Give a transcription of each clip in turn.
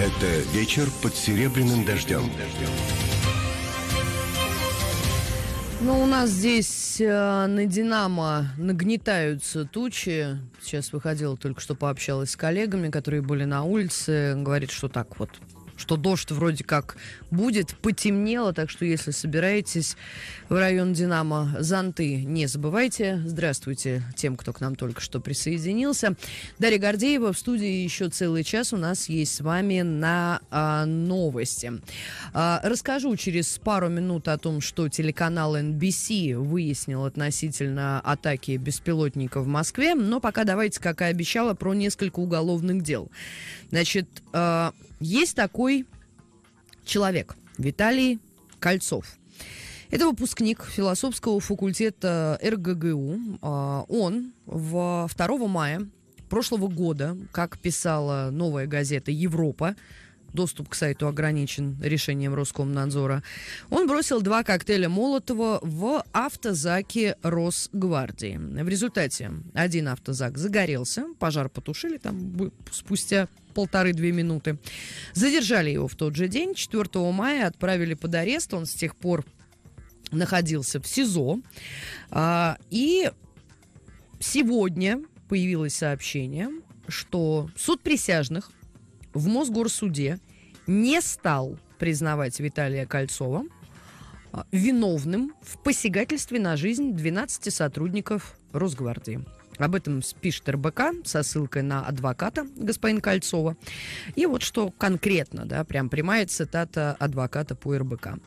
Это вечер под серебряным дождем. Ну, у нас здесь э, на «Динамо» нагнетаются тучи. Сейчас выходила, только что пообщалась с коллегами, которые были на улице. Говорит, что так вот что дождь вроде как будет. Потемнело, так что если собираетесь в район Динамо, Занты, не забывайте. Здравствуйте тем, кто к нам только что присоединился. Дарья Гордеева в студии еще целый час у нас есть с вами на а, новости. А, расскажу через пару минут о том, что телеканал NBC выяснил относительно атаки беспилотника в Москве. Но пока давайте, как и обещала, про несколько уголовных дел. Значит, а, есть такой человек, Виталий Кольцов. Это выпускник философского факультета РГГУ. А, он в 2 мая прошлого года, как писала новая газета «Европа», доступ к сайту ограничен решением Роскомнадзора, он бросил два коктейля Молотова в автозаке Росгвардии. В результате один автозак загорелся, пожар потушили там спустя полторы-две минуты. Задержали его в тот же день, 4 мая отправили под арест. Он с тех пор находился в СИЗО. А, и сегодня появилось сообщение, что суд присяжных в Мосгорсуде не стал признавать Виталия Кольцова а, виновным в посягательстве на жизнь 12 сотрудников Росгвардии. Об этом спишет РБК со ссылкой на адвоката господина Кольцова. И вот что конкретно, да, прям прямая цитата адвоката по РБК.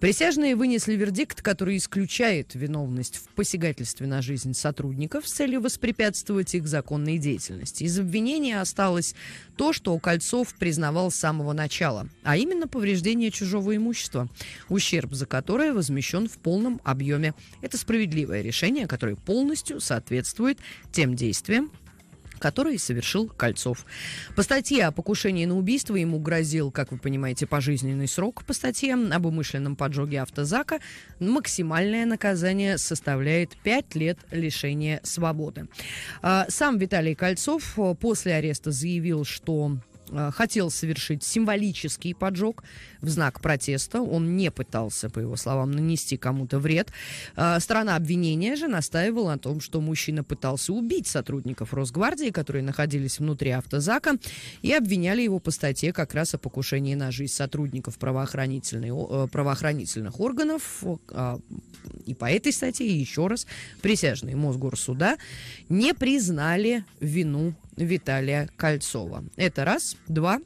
Присяжные вынесли вердикт, который исключает виновность в посягательстве на жизнь сотрудников с целью воспрепятствовать их законной деятельности. Из обвинения осталось то, что Кольцов признавал с самого начала, а именно повреждение чужого имущества, ущерб за которое возмещен в полном объеме. Это справедливое решение, которое полностью соответствует тем действием, который совершил Кольцов. По статье о покушении на убийство ему грозил, как вы понимаете, пожизненный срок по статье об умышленном поджоге автозака. Максимальное наказание составляет 5 лет лишения свободы. А, сам Виталий Кольцов э, после ареста заявил, что Э, хотел совершить символический поджог в знак протеста. Он не пытался, по его словам, нанести кому-то вред. Э, сторона обвинения же настаивала на том, что мужчина пытался убить сотрудников Росгвардии, которые находились внутри автозака, и обвиняли его по статье как раз о покушении на жизнь сотрудников правоохранительных, э, правоохранительных органов. И по этой статье, еще раз, присяжные Мосгорсуда не признали вину Виталия Кольцова. Это раз. Два.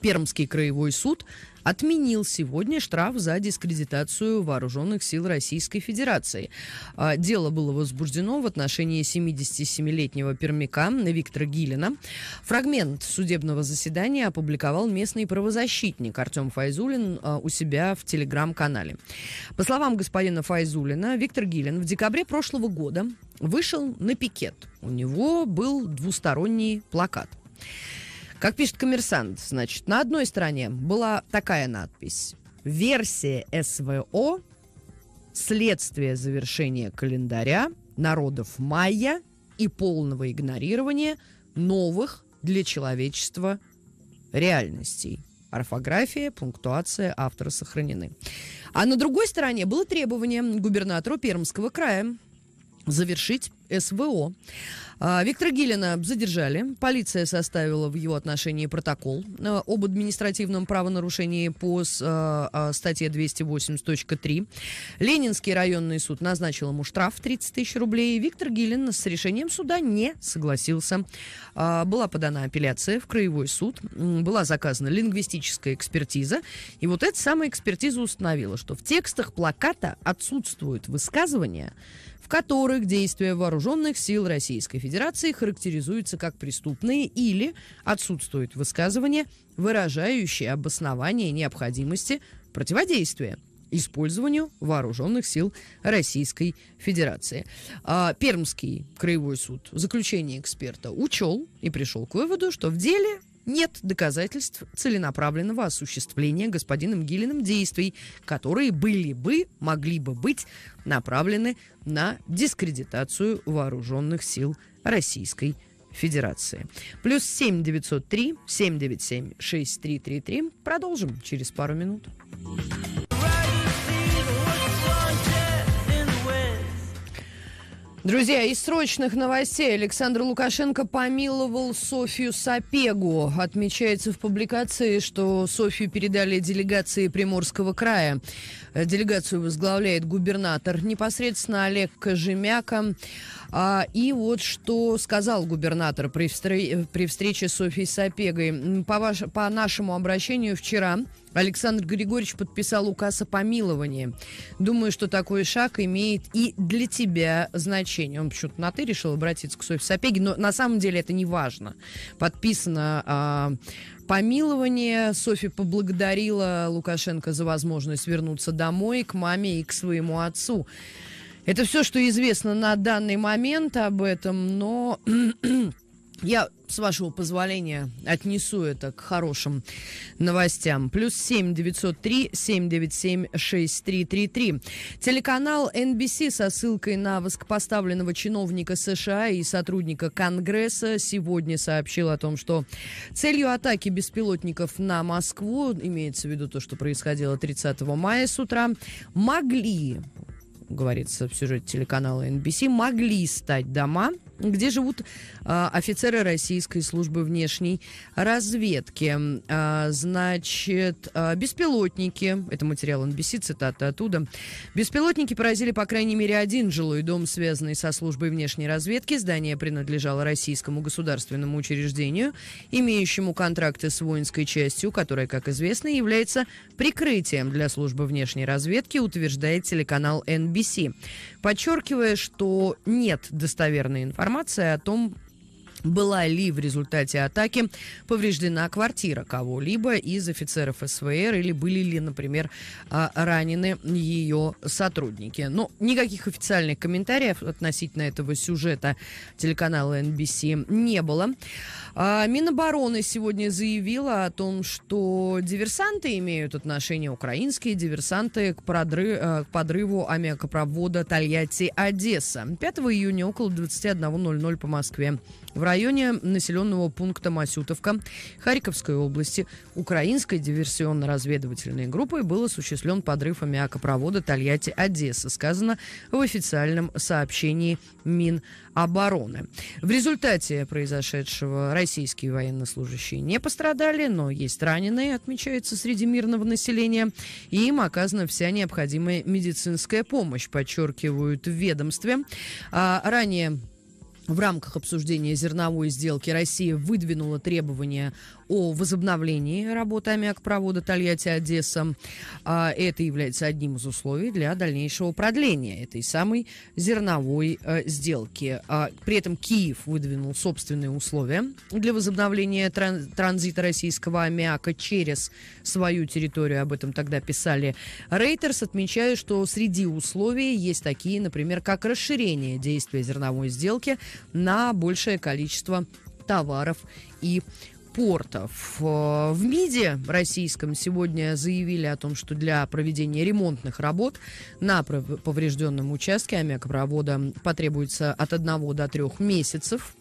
Пермский краевой суд отменил сегодня штраф за дискредитацию вооруженных сил Российской Федерации. А, дело было возбуждено в отношении 77-летнего пермяка Виктора Гилина. Фрагмент судебного заседания опубликовал местный правозащитник Артем Файзулин а, у себя в телеграм-канале. По словам господина Файзулина, Виктор Гилин в декабре прошлого года вышел на пикет. У него был двусторонний плакат. Как пишет коммерсант, значит, на одной стороне была такая надпись. Версия СВО, следствие завершения календаря, народов майя и полного игнорирования новых для человечества реальностей. Орфография, пунктуация автора сохранены. А на другой стороне было требование губернатору Пермского края завершить СВО. А, Виктора Гилина задержали. Полиция составила в его отношении протокол э, об административном правонарушении по э, а, статье 280.3. Ленинский районный суд назначил ему штраф 30 тысяч рублей. Виктор Гилин с решением суда не согласился. А, была подана апелляция в краевой суд. Была заказана лингвистическая экспертиза. И вот эта самая экспертиза установила, что в текстах плаката отсутствуют высказывания, которых действия вооруженных сил Российской Федерации характеризуются как преступные или отсутствует высказывание, выражающее обоснование необходимости противодействия использованию вооруженных сил Российской Федерации. А, Пермский краевой суд в заключении эксперта учел и пришел к выводу, что в деле нет доказательств целенаправленного осуществления господином Гиллиным действий, которые были бы, могли бы быть направлены на дискредитацию вооруженных сил Российской Федерации. Плюс 7 903 797 6333. Продолжим через пару минут. Друзья, из срочных новостей Александр Лукашенко помиловал Софию Сапегу. Отмечается в публикации, что Софию передали делегации Приморского края. Э, делегацию возглавляет губернатор непосредственно Олег Кожемяка. А, и вот что сказал губернатор при, встр... Э, при встрече с Софьей Сапегой. По, ваш... по нашему обращению вчера Александр Григорьевич подписал указ о помиловании. Думаю, что такой шаг имеет и для тебя значение. Он почему-то на «ты» решил обратиться к Софье Сапеге, но на самом деле это не важно. Подписано а, помилование. Софья поблагодарила Лукашенко за возможность вернуться домой к маме и к своему отцу. Это все, что известно на данный момент об этом, но я, с вашего позволения, отнесу это к хорошим новостям. Плюс семь девятьсот три семь девять семь шесть три три три. Телеканал NBC со ссылкой на высокопоставленного чиновника США и сотрудника Конгресса сегодня сообщил о том, что целью атаки беспилотников на Москву, имеется в виду то, что происходило 30 мая с утра, могли говорится в сюжете телеканала NBC, могли стать дома, где живут э, офицеры российской службы внешней разведки. Э, значит, э, беспилотники, это материал NBC, цитата оттуда, беспилотники поразили по крайней мере один жилой дом, связанный со службой внешней разведки. Здание принадлежало российскому государственному учреждению, имеющему контракты с воинской частью, которая, как известно, является прикрытием для службы внешней разведки, утверждает телеканал NBC, подчеркивая, что нет достоверной информации информация о том, была ли в результате атаки повреждена квартира кого-либо из офицеров СВР или были ли, например, а, ранены ее сотрудники. Но ну, никаких официальных комментариев относительно этого сюжета телеканала NBC не было. А, Минобороны сегодня заявила о том, что диверсанты имеют отношение, украинские диверсанты, к, продры... Э, к подрыву аммиакопровода Тольятти-Одесса. 5 июня около 21.00 по Москве в районе населенного пункта Масютовка Харьковской области украинской диверсионно-разведывательной группой был осуществлен подрыв аммиакопровода Тольятти-Одесса, сказано в официальном сообщении Минобороны. В результате произошедшего российские военнослужащие не пострадали, но есть раненые, отмечается среди мирного населения. И им оказана вся необходимая медицинская помощь, подчеркивают в ведомстве. А, ранее в рамках обсуждения зерновой сделки Россия выдвинула требования о возобновлении работы аммиакпровода Тольятти-Одесса. А это является одним из условий для дальнейшего продления этой самой зерновой э, сделки. А при этом Киев выдвинул собственные условия для возобновления транзита российского аммиака через свою территорию. Об этом тогда писали Рейтерс, отмечая, что среди условий есть такие, например, как расширение действия зерновой сделки – на большее количество товаров и портов. Э, в МИДе российском сегодня заявили о том, что для проведения ремонтных работ на поврежденном участке аммиакопровода потребуется от 1 до 3 месяцев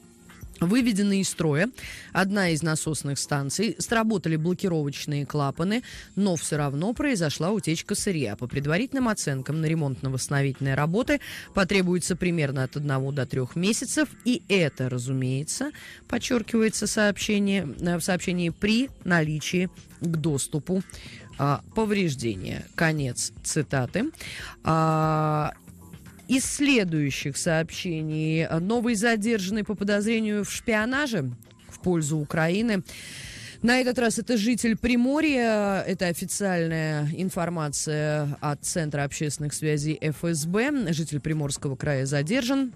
выведены из строя одна из насосных станций, сработали блокировочные клапаны, но все равно произошла утечка сырья. По предварительным оценкам на ремонтно-восстановительные работы потребуется примерно от 1 до 3 месяцев, и это, разумеется, подчеркивается сообщение, э, в сообщении при наличии к доступу а, повреждения. Конец цитаты. А, из следующих сообщений. Новый задержанный по подозрению в шпионаже в пользу Украины. На этот раз это житель Приморья. Это официальная информация от Центра общественных связей ФСБ. Житель Приморского края задержан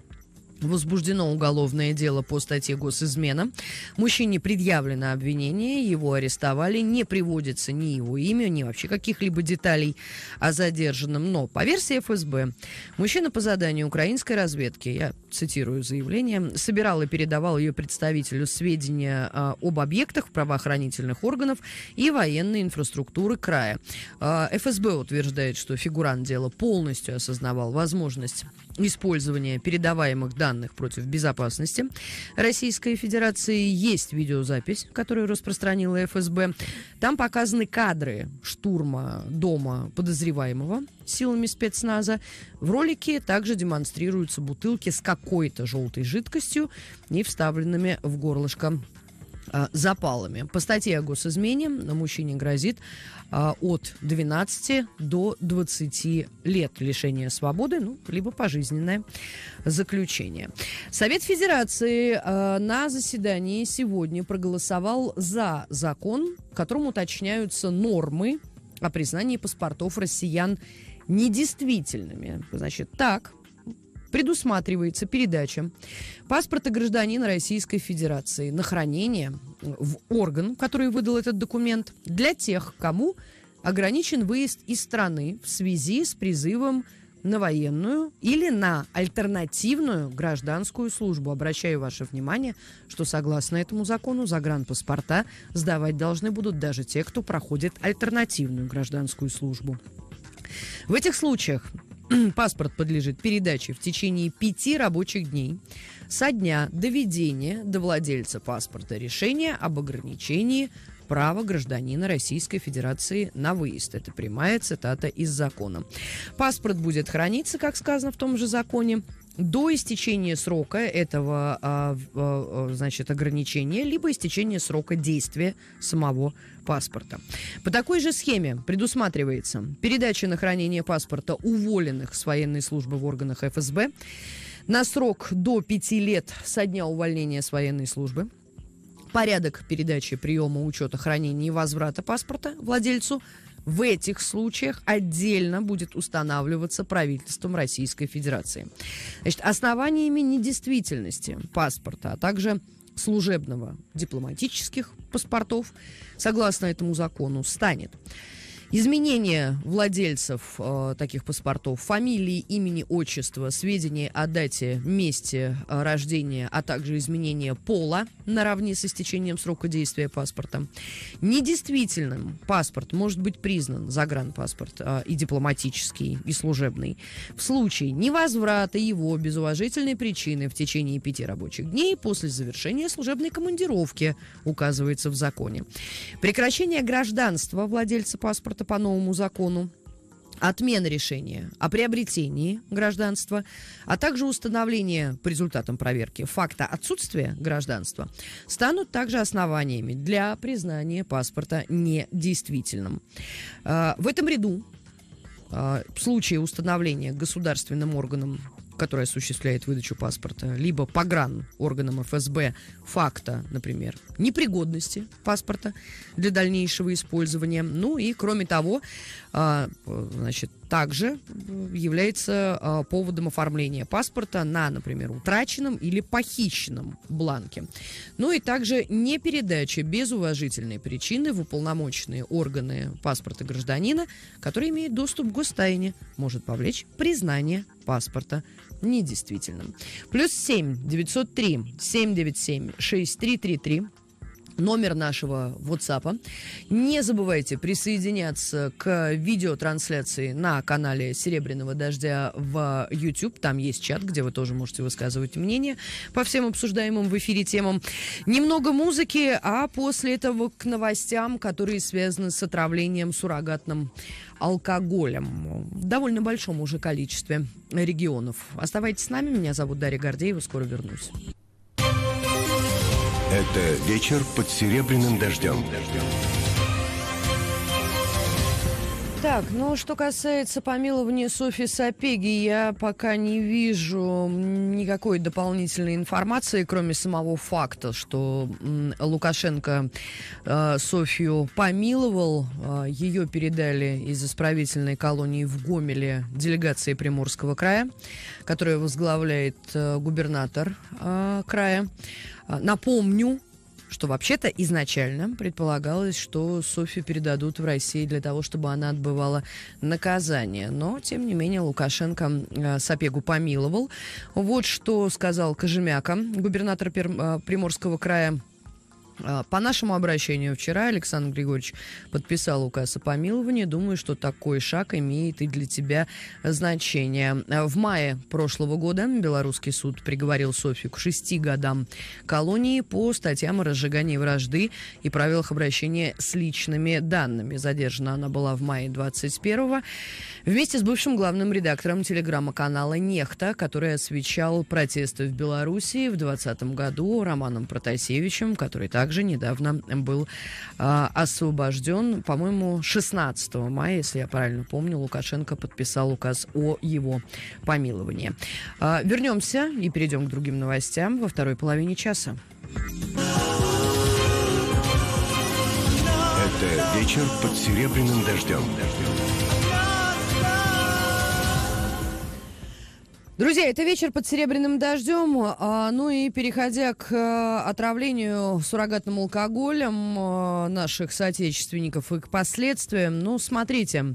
Возбуждено уголовное дело по статье «Госизмена». Мужчине предъявлено обвинение, его арестовали. Не приводится ни его имя, ни вообще каких-либо деталей о задержанном. Но по версии ФСБ, мужчина по заданию украинской разведки, я цитирую заявление, собирал и передавал ее представителю сведения а, об объектах правоохранительных органов и военной инфраструктуры края. А, ФСБ утверждает, что фигурант дела полностью осознавал возможность использования передаваемых данных данных против безопасности Российской Федерации есть видеозапись, которую распространила ФСБ. Там показаны кадры штурма дома подозреваемого силами спецназа. В ролике также демонстрируются бутылки с какой-то желтой жидкостью и вставленными в горлышко а, запалами. По статье о госизмене на мужчине грозит а, от 12 до 20 лет лишения свободы, ну, либо пожизненное заключение. Совет Федерации а, на заседании сегодня проголосовал за закон, которым уточняются нормы о признании паспортов россиян недействительными. Значит, так, предусматривается передача паспорта гражданина Российской Федерации на хранение в орган, который выдал этот документ, для тех, кому ограничен выезд из страны в связи с призывом на военную или на альтернативную гражданскую службу. Обращаю ваше внимание, что согласно этому закону загранпаспорта сдавать должны будут даже те, кто проходит альтернативную гражданскую службу. В этих случаях Паспорт подлежит передаче в течение пяти рабочих дней со дня доведения до владельца паспорта решения об ограничении права гражданина Российской Федерации на выезд. Это прямая цитата из закона. Паспорт будет храниться, как сказано в том же законе, до истечения срока этого, а, а, а, значит, ограничения, либо истечения срока действия самого паспорта. По такой же схеме предусматривается передача на хранение паспорта уволенных с военной службы в органах ФСБ на срок до пяти лет со дня увольнения с военной службы порядок передачи приема учета хранения и возврата паспорта владельцу в этих случаях отдельно будет устанавливаться правительством Российской Федерации. Значит, основаниями недействительности паспорта, а также служебного дипломатических паспортов, согласно этому закону, станет Изменение владельцев э, таких паспортов, фамилии, имени, отчества, сведения о дате, месте э, рождения, а также изменение пола наравне с истечением срока действия паспорта. Недействительным паспорт может быть признан загранпаспорт э, и дипломатический, и служебный. В случае невозврата его без уважительной причины в течение пяти рабочих дней после завершения служебной командировки указывается в законе. Прекращение гражданства владельца паспорта это по новому закону отмена решения о приобретении гражданства, а также установление по результатам проверки факта отсутствия гражданства станут также основаниями для признания паспорта недействительным. А, в этом ряду а, в случае установления государственным органом которая осуществляет выдачу паспорта, либо погран органам ФСБ факта, например, непригодности паспорта для дальнейшего использования. Ну и, кроме того, а, значит, также является а, поводом оформления паспорта на, например, утраченном или похищенном бланке. Ну и также не передача без уважительной причины в уполномоченные органы паспорта гражданина, который имеет доступ к гостайне, может повлечь признание паспорта недействительным. Плюс 7 903 797 6333 номер нашего WhatsApp. Не забывайте присоединяться к видеотрансляции на канале Серебряного дождя в YouTube. Там есть чат, где вы тоже можете высказывать мнение по всем обсуждаемым в эфире темам. Немного музыки, а после этого к новостям, которые связаны с отравлением суррогатным алкоголем в довольно большом уже количестве регионов. Оставайтесь с нами. Меня зовут Дарья Гордеева. Скоро вернусь. Это вечер под серебряным дождем. Так, ну что касается помилования Софьи Сапеги, я пока не вижу никакой дополнительной информации, кроме самого факта, что Лукашенко э, Софью помиловал. Э, ее передали из исправительной колонии в Гомеле делегации Приморского края, которая возглавляет э, губернатор э, края. Э, напомню, что вообще-то изначально предполагалось, что Софию передадут в России для того, чтобы она отбывала наказание. Но, тем не менее, Лукашенко э, Сапегу помиловал. Вот что сказал Кожемяка, губернатор э, Приморского края. А, по нашему обращению вчера Александр Григорьевич подписал указ о помиловании. Думаю, что такой шаг имеет и для тебя значение. В мае прошлого года белорусский суд приговорил Софью к шести годам колонии по статьям о разжигании вражды и правилах обращения с личными данными. Задержана она была в мае 21-го вместе с бывшим главным редактором телеграмма канала «Нехта», который освещал протесты в Белоруссии в 2020 году Романом Протасевичем, который так также недавно был э, а, освобожден. По-моему, 16 мая, если я правильно помню, Лукашенко подписал указ о его помиловании. Э, а, вернемся и перейдем к другим новостям во второй половине часа. Это вечер под серебряным дождем. Друзья, это вечер под серебряным дождем. А, ну и переходя к э, отравлению суррогатным алкоголем э, наших соотечественников и к последствиям, ну смотрите.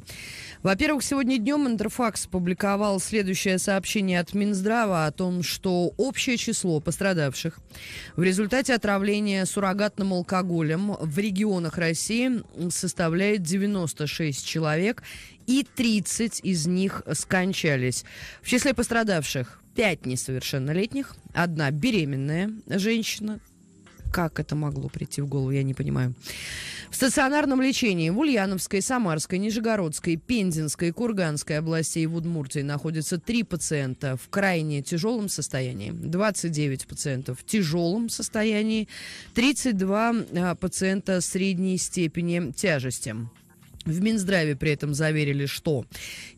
Во-первых, сегодня днем Интерфакс публиковал следующее сообщение от Минздрава о том, что общее число пострадавших в результате отравления суррогатным алкоголем в регионах России составляет 96 человек, и 30 из них скончались. В числе пострадавших пять несовершеннолетних, одна беременная женщина, как это могло прийти в голову, я не понимаю. В стационарном лечении в Ульяновской, Самарской, Нижегородской, Пензенской, Курганской областей и в Удмуртии находятся три пациента в крайне тяжелом состоянии, 29 пациентов в тяжелом состоянии, 32 а, пациента средней степени тяжести. В Минздраве при этом заверили, что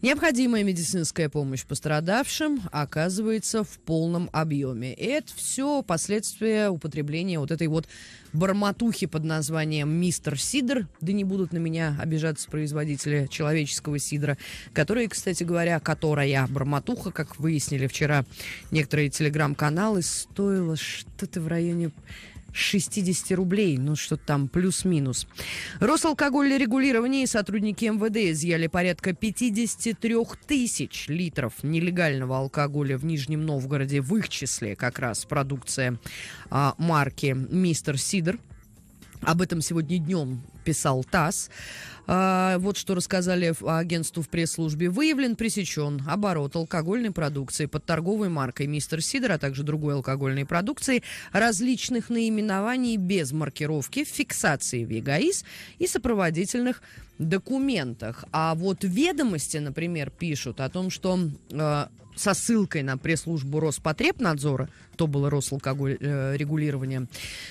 необходимая медицинская помощь пострадавшим оказывается в полном объеме. И это все последствия употребления вот этой вот бормотухи под названием «Мистер Сидр». Да не будут на меня обижаться производители человеческого сидра, которые, кстати говоря, которая бормотуха, как выяснили вчера некоторые телеграм-каналы, стоила что-то в районе 60 рублей. Ну, что-то там плюс-минус. Росалкогольное регулирование и сотрудники МВД изъяли порядка 53 тысяч литров нелегального алкоголя в Нижнем Новгороде. В их числе как раз продукция а, марки «Мистер Сидр». Об этом сегодня днем писал ТАСС. А, вот что рассказали агентству в пресс-службе. Выявлен, пресечен оборот алкогольной продукции под торговой маркой «Мистер Сидор», а также другой алкогольной продукции различных наименований без маркировки, фиксации в ЕГАИС и сопроводительных документах. А вот ведомости, например, пишут о том, что а, со ссылкой на пресс-службу Роспотребнадзора, то было Росалкогольрегулирование, э,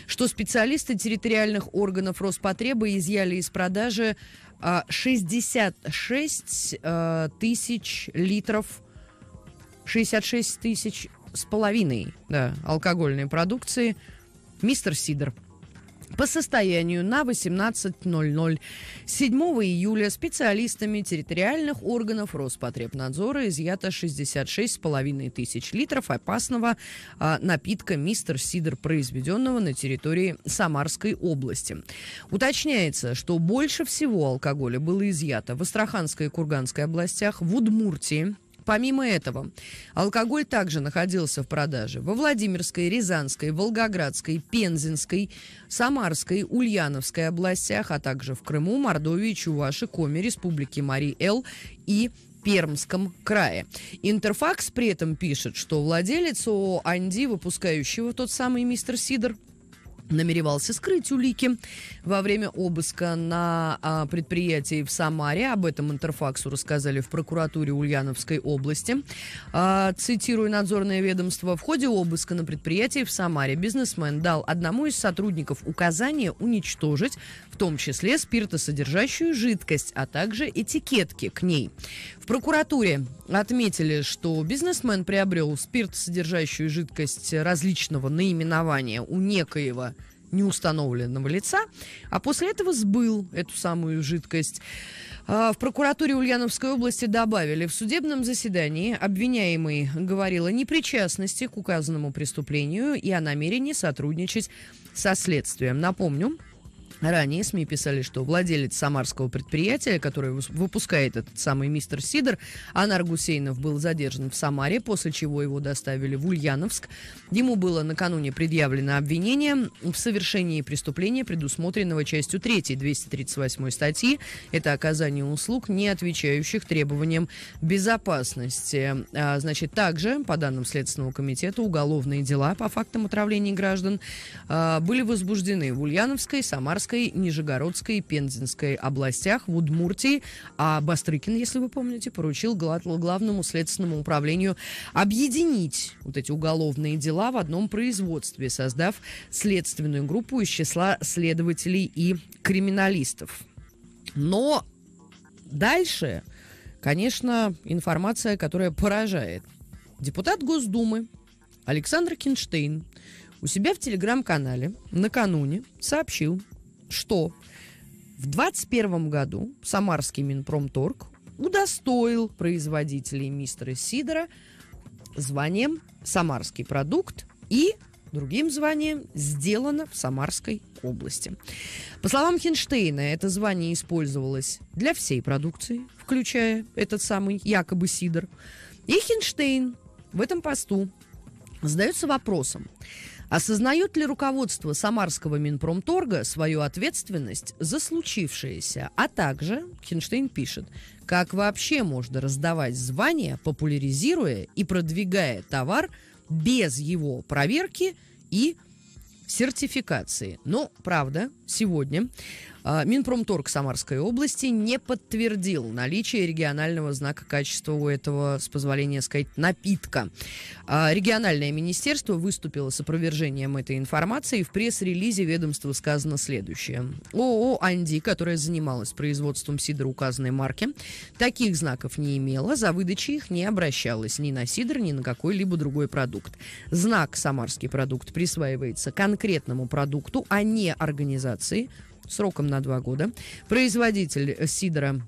что специалисты территориальных органов Роспотреба изъяли из продажи 66 а, э, тысяч литров, 66 тысяч с половиной да, алкогольной продукции «Мистер Сидор». По состоянию на 18.00 7 июля специалистами территориальных органов Роспотребнадзора изъято 66,5 тысяч литров опасного а, напитка «Мистер Сидр», произведенного на территории Самарской области. Уточняется, что больше всего алкоголя было изъято в Астраханской и Курганской областях, в Удмуртии – Помимо этого, алкоголь также находился в продаже во Владимирской, Рязанской, Волгоградской, Пензенской, Самарской, Ульяновской областях, а также в Крыму, Мордовии, Чуваши, Коме, Республике Марий-Эл и Пермском крае. Интерфакс при этом пишет, что владелец ООО «Анди», выпускающего тот самый мистер Сидор, намеревался скрыть улики во время обыска на а, предприятии в Самаре. Об этом Интерфаксу рассказали в прокуратуре Ульяновской области. А, цитирую надзорное ведомство. В ходе обыска на предприятии в Самаре бизнесмен дал одному из сотрудников указание уничтожить в том числе спиртосодержащую жидкость, а также этикетки к ней прокуратуре отметили, что бизнесмен приобрел спирт, содержащую жидкость различного наименования у некоего неустановленного лица, а после этого сбыл эту самую жидкость. А, в прокуратуре Ульяновской области добавили, в судебном заседании обвиняемый говорил о непричастности к указанному преступлению и о намерении сотрудничать со следствием. Напомню, Ранее СМИ писали, что владелец самарского предприятия, который выпускает этот самый мистер Сидор, Анар Гусейнов был задержан в Самаре, после чего его доставили в Ульяновск. Ему было накануне предъявлено обвинение в совершении преступления, предусмотренного частью 3 238 статьи. Это оказание услуг, не отвечающих требованиям безопасности. А, значит, также, по данным Следственного комитета, уголовные дела по фактам отравления граждан а, были возбуждены в Ульяновской, Самарской, Московской, Нижегородской, Пензенской областях, в Удмуртии. А Бастрыкин, если вы помните, поручил главному следственному управлению объединить вот эти уголовные дела в одном производстве, создав следственную группу из числа следователей и криминалистов. Но дальше, конечно, информация, которая поражает. Депутат Госдумы Александр Кинштейн у себя в телеграм-канале накануне сообщил, что в 2021 году Самарский Минпромторг удостоил производителей мистера Сидора званием «Самарский продукт» и другим званием «Сделано в Самарской области». По словам Хинштейна, это звание использовалось для всей продукции, включая этот самый якобы Сидор, И Хинштейн в этом посту задается вопросом, Осознает ли руководство Самарского Минпромторга свою ответственность за случившееся? А также, Хинштейн пишет, как вообще можно раздавать звания, популяризируя и продвигая товар без его проверки и сертификации. Но, ну, правда, сегодня а, Минпромторг Самарской области не подтвердил наличие регионального знака качества у этого, с позволения сказать, напитка. А, региональное министерство выступило с опровержением этой информации. В пресс-релизе ведомства сказано следующее. ООО «Анди», которая занималась производством сидра указанной марки, таких знаков не имела, за выдачей их не обращалась ни на сидр, ни на какой-либо другой продукт. Знак «Самарский продукт» присваивается конкретному продукту, а не организации – сроком на два года. Производитель сидора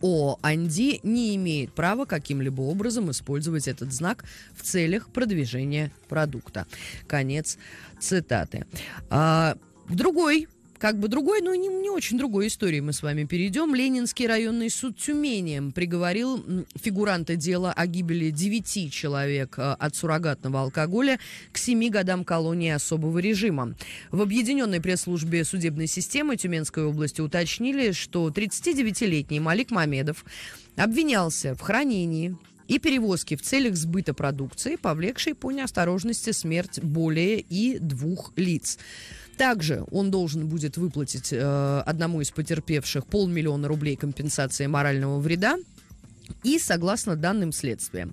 о Анди не имеет права каким-либо образом использовать этот знак в целях продвижения продукта. Конец цитаты. А, другой как бы другой, но не, не очень другой истории мы с вами перейдем. Ленинский районный суд Тюмени приговорил фигуранта дела о гибели 9 человек э, от суррогатного алкоголя к 7 годам колонии особого режима. В объединенной пресс-службе судебной системы Тюменской области уточнили, что 39-летний Малик Мамедов обвинялся в хранении, и перевозки в целях сбыта продукции, повлекшей по неосторожности смерть более и двух лиц. Также он должен будет выплатить э, одному из потерпевших полмиллиона рублей компенсации морального вреда и согласно данным следствия.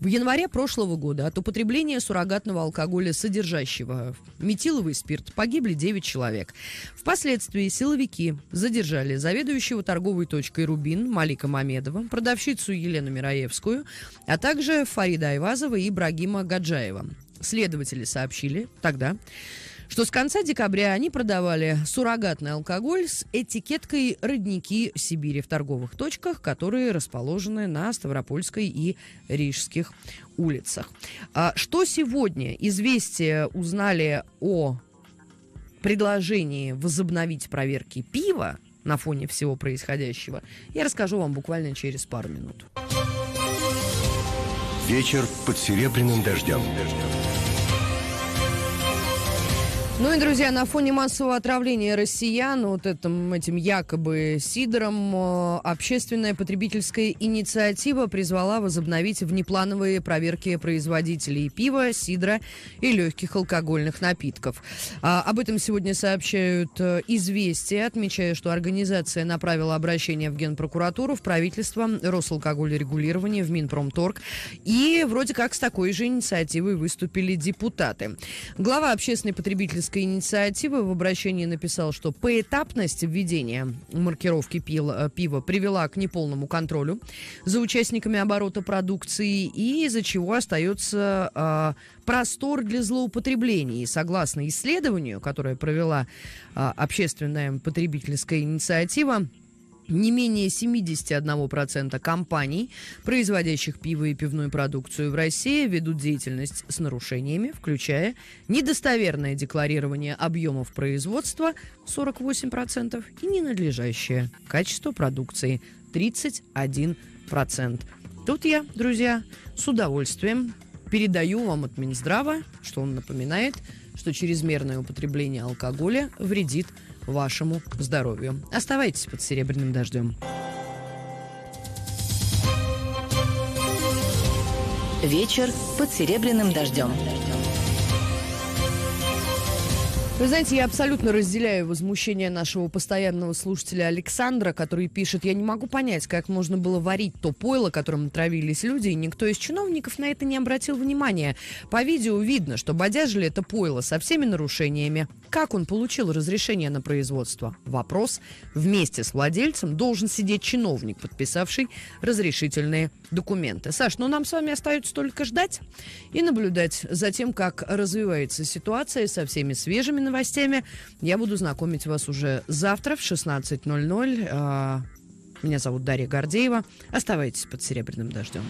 В январе прошлого года от употребления суррогатного алкоголя, содержащего метиловый спирт, погибли 9 человек. Впоследствии силовики задержали заведующего торговой точкой «Рубин» Малика Мамедова, продавщицу Елену Мираевскую, а также Фарида Айвазова и Брагима Гаджаева. Следователи сообщили тогда, что с конца декабря они продавали суррогатный алкоголь с этикеткой «Родники Сибири» в торговых точках, которые расположены на Ставропольской и Рижских улицах. А что сегодня? известие узнали о предложении возобновить проверки пива на фоне всего происходящего, я расскажу вам буквально через пару минут. Вечер под серебряным дождем. дождем. Ну и, друзья, на фоне массового отравления россиян вот этим, этим якобы сидором э, общественная потребительская инициатива призвала возобновить внеплановые проверки производителей пива, сидра и легких алкогольных напитков. А, об этом сегодня сообщают э, «Известия», отмечая, что организация направила обращение в Генпрокуратуру, в правительство, Росалкогольрегулирование, в Минпромторг. И вроде как с такой же инициативой выступили депутаты. Глава общественной потребительской потребительской инициативы в обращении написал, что поэтапность введения маркировки пива, э, пива привела к неполному контролю за участниками оборота продукции и из-за чего остается э, простор для злоупотреблений. согласно исследованию, которое провела э, общественная потребительская инициатива, не менее 71% компаний, производящих пиво и пивную продукцию в России, ведут деятельность с нарушениями, включая недостоверное декларирование объемов производства 48% и ненадлежащее качество продукции 31%. Тут я, друзья, с удовольствием передаю вам от Минздрава, что он напоминает, что чрезмерное употребление алкоголя вредит вашему здоровью. Оставайтесь под серебряным дождем. Вечер под серебряным дождем. Вы знаете, я абсолютно разделяю возмущение нашего постоянного слушателя Александра, который пишет, я не могу понять, как можно было варить то пойло, которым травились люди, и никто из чиновников на это не обратил внимания. По видео видно, что бодяжили это пойло со всеми нарушениями. Как он получил разрешение на производство? Вопрос. Вместе с владельцем должен сидеть чиновник, подписавший разрешительные документы. Саш, ну нам с вами остается только ждать и наблюдать за тем, как развивается ситуация со всеми свежими новостями. Я буду знакомить вас уже завтра в 16.00. А, меня зовут Дарья Гордеева. Оставайтесь под серебряным дождем.